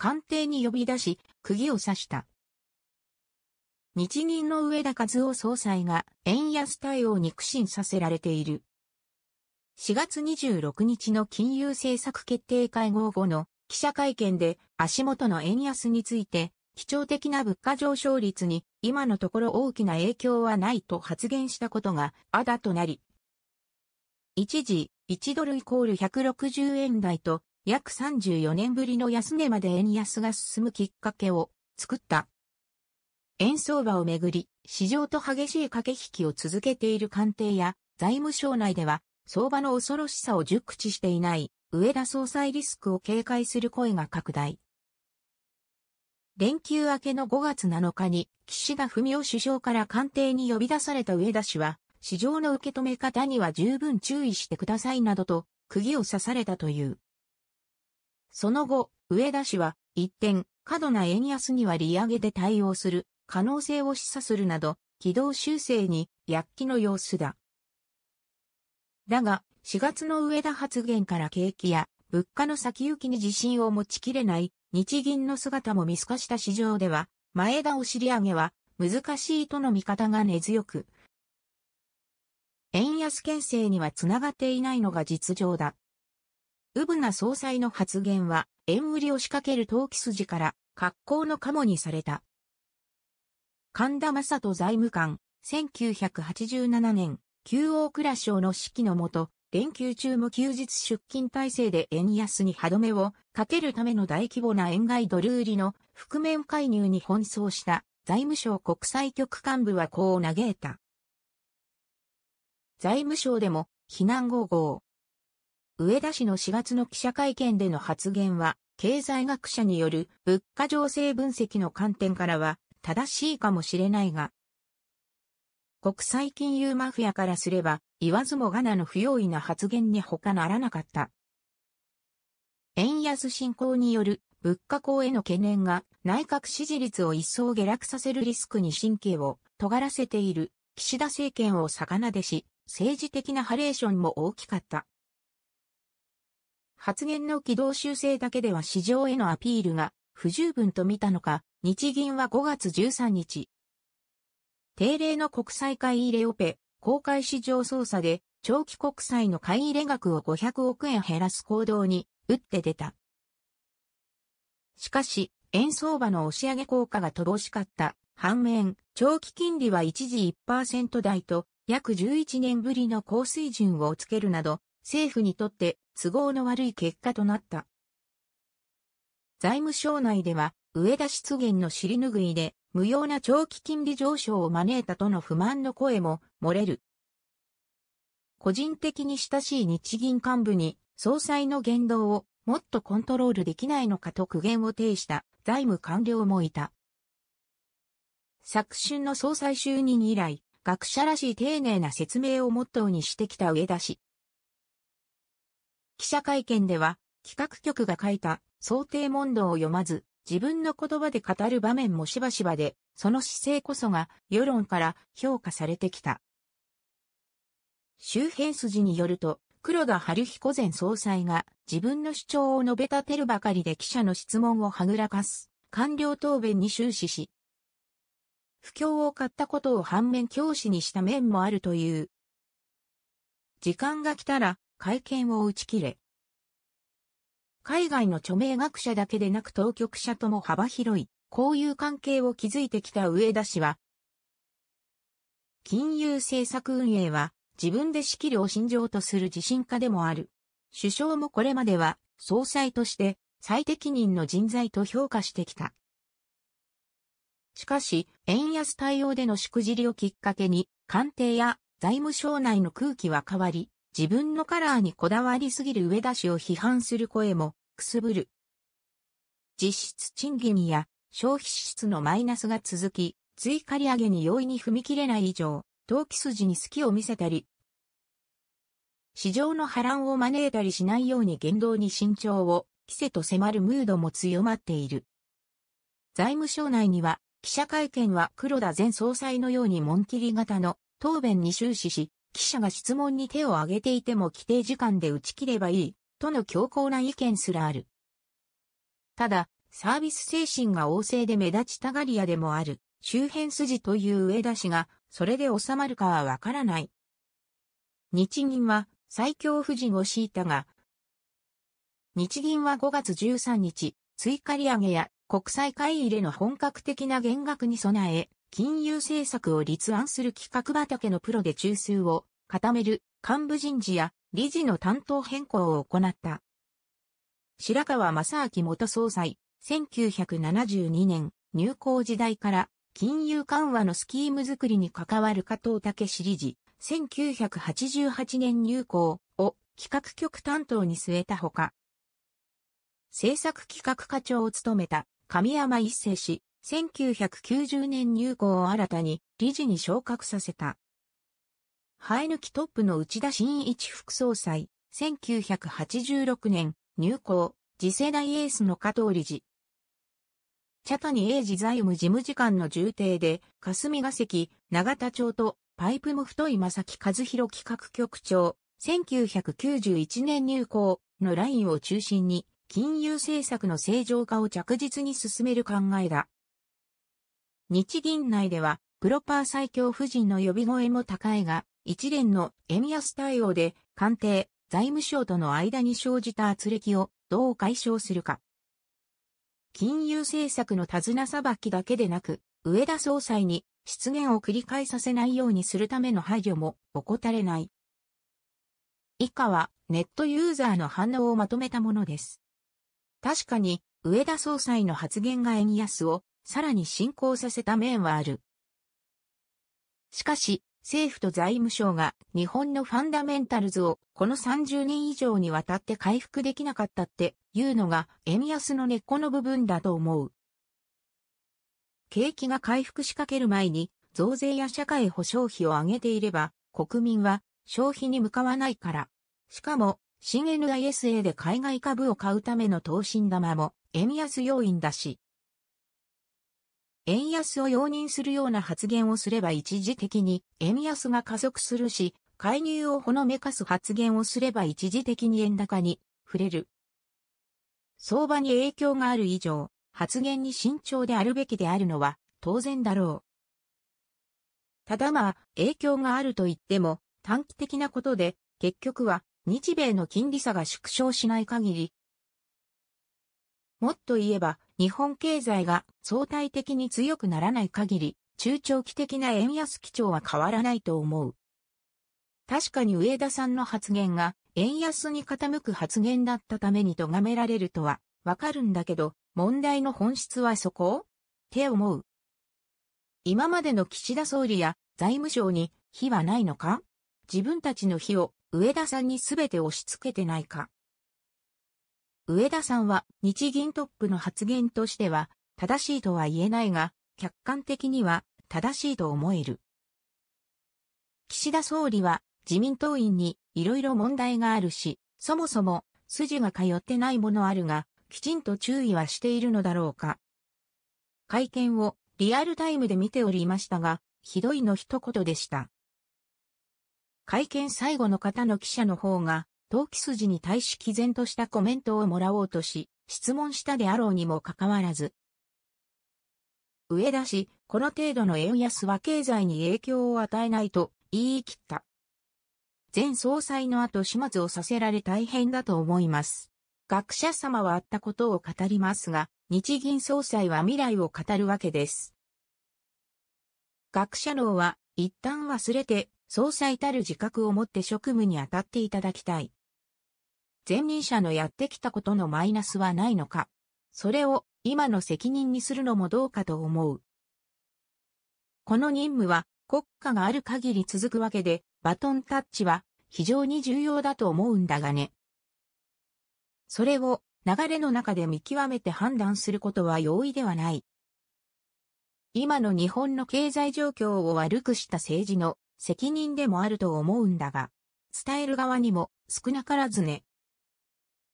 官邸に呼び出し、釘を刺した。日銀の上田和夫総裁が円安対応に苦心させられている。4月26日の金融政策決定会合後の記者会見で足元の円安について、基調的な物価上昇率に今のところ大きな影響はないと発言したことがあだとなり、一時1ドルイコール160円台と約34年ぶりの安値まで円安が進むきっかけを作った。円相場をめぐり、市場と激しい駆け引きを続けている官邸や財務省内では、相場の恐ろしさを熟知していない上田総裁リスクを警戒する声が拡大。連休明けの5月7日に岸田文雄首相から官邸に呼び出された上田氏は、市場の受け止め方には十分注意してくださいなどと、釘を刺されたという。その後、上田氏は、一転、過度な円安には利上げで対応する可能性を示唆するなど、軌道修正に躍起の様子だ。だが、4月の上田発言から景気や物価の先行きに自信を持ちきれない日銀の姿も見透かした市場では、前田し尻上げは難しいとの見方が根強く、円安牽制にはつながっていないのが実情だ。ウブナ総裁の発言は、円売りを仕掛ける投機筋から、格好のカモにされた。神田正人財務官、1987年、旧大蔵省の指揮のもと、連休中も休日出勤体制で円安に歯止めをかけるための大規模な円買いドル売りの覆面介入に奔走した財務省国際局幹部はこう嘆いた。財務省でも、避難号号、上田氏の4月の記者会見での発言は、経済学者による物価情勢分析の観点からは正しいかもしれないが、国際金融マフィアからすれば、言わずもがなの不用意な発言に他ならなかった。円安進行による物価高への懸念が内閣支持率を一層下落させるリスクに神経を尖らせている岸田政権を逆なでし、政治的なハレーションも大きかった。発言の軌道修正だけでは市場へのアピールが不十分と見たのか、日銀は5月13日、定例の国債買い入れオペ、公開市場操作で、長期国債の買い入れ額を500億円減らす行動に、打って出た。しかし、円相場の押し上げ効果が乏しかった。反面、長期金利は一時1%台と、約11年ぶりの高水準をつけるなど、政府にとって都合の悪い結果となった。財務省内では、上田失言の尻拭いで、無用な長期金利上昇を招いたとの不満の声も漏れる。個人的に親しい日銀幹部に、総裁の言動をもっとコントロールできないのかと苦言を呈した財務官僚もいた。昨春の総裁就任以来、学者らしい丁寧な説明をモットーにしてきた上田氏。記者会見では、企画局が書いた想定問答を読まず、自分の言葉で語る場面もしばしばで、その姿勢こそが世論から評価されてきた。周辺筋によると、黒田晴彦前総裁が自分の主張を述べ立てるばかりで記者の質問をはぐらかす、官僚答弁に終始し、不況を買ったことを反面教師にした面もあるという。時間が来たら会見を打ち切れ。海外の著名学者だけでなく当局者とも幅広い、交友関係を築いてきた上田氏は、金融政策運営は自分で仕切るを信条とする自信家でもある。首相もこれまでは総裁として最適任の人材と評価してきた。しかし、円安対応でのしくじりをきっかけに、官邸や財務省内の空気は変わり、自分のカラーにこだわりすぎる上田氏を批判する声もくすぶる。実質賃金や消費支出のマイナスが続き、追加利上げに容易に踏み切れない以上、投機筋に隙を見せたり、市場の波乱を招いたりしないように言動に慎重を、規制と迫るムードも強まっている。財務省内には、記者会見は黒田前総裁のように紋切り型の答弁に終始し、記者が質問に手を挙げていても規定時間で打ち切ればいい、との強硬な意見すらある。ただ、サービス精神が旺盛で目立ちたがり屋でもある、周辺筋という上田氏が、それで収まるかはわからない。日銀は、最強富士を敷いたが、日銀は5月13日、追加利上げや国債買い入れの本格的な減額に備え、金融政策を立案する企画畑のプロで中枢を固める幹部人事や理事の担当変更を行った。白川正明元総裁、1972年入校時代から金融緩和のスキーム作りに関わる加藤武史理事、1988年入校を企画局担当に据えたほか、政策企画課長を務めた神山一世氏、1990年入校を新たに理事に昇格させた。生え抜きトップの内田真一副総裁、1986年入校、次世代エースの加藤理事。茶谷英治財務事務次官の重邸で、霞ヶ関、長田町と、パイプも太い正木和弘企画局長、1991年入校のラインを中心に、金融政策の正常化を着実に進める考えだ。日銀内では、プロパー最強夫人の呼び声も高いが、一連の円安対応で、官邸、財務省との間に生じた圧力をどう解消するか。金融政策の手綱さばきだけでなく、上田総裁に失言を繰り返させないようにするための配慮も怠れない。以下はネットユーザーの反応をまとめたものです。確かに、上田総裁の発言が円安をさらに進行させた面はある。しかし、政府と財務省が日本のファンダメンタルズをこの30年以上にわたって回復できなかったっていうのが円安の根っこの部分だと思う。景気が回復しかける前に増税や社会保障費を上げていれば国民は消費に向かわないから。しかも新 NISA で海外株を買うための投信玉も円安要因だし、円安を容認するような発言をすれば一時的に円安が加速するし、介入をほのめかす発言をすれば一時的に円高に触れる。相場に影響がある以上、発言に慎重であるべきであるのは当然だろう。ただまあ、影響があると言っても、短期的なことで、結局は、日米の金利差が縮小しない限り。もっと言えば、日本経済が相対的に強くならない限り、中長期的な円安基調は変わらないと思う。確かに上田さんの発言が円安に傾く発言だったために咎められるとはわかるんだけど、問題の本質はそこって思う。今までの岸田総理や財務省に非はないのか自分たちの非を上田さんに全て押し付けてないか上田さんは日銀トップの発言としては正しいとは言えないが、客観的には正しいと思える。岸田総理は自民党員にいろいろ問題があるし、そもそも筋が通ってないものあるが、きちんと注意はしているのだろうか。会見をリアルタイムで見ておりましたが、ひどいの一言でした。会見最後の方の記者の方が投機筋に対し毅然としたコメントをもらおうとし、質問したであろうにもかかわらず。上田氏、この程度の円安は経済に影響を与えないと言い切った。前総裁の後始末をさせられ大変だと思います。学者様はあったことを語りますが、日銀総裁は未来を語るわけです。学者論は一旦忘れて、総裁たる自覚を持って職務に当たっていただきたい。前任者のやってきたことのマイナスはないのか。それを今の責任にするのもどうかと思う。この任務は国家がある限り続くわけで、バトンタッチは非常に重要だと思うんだがね。それを流れの中で見極めて判断することは容易ではない。今の日本の経済状況を悪くした政治の責任でもあると思うんだが、伝える側にも少なからずね、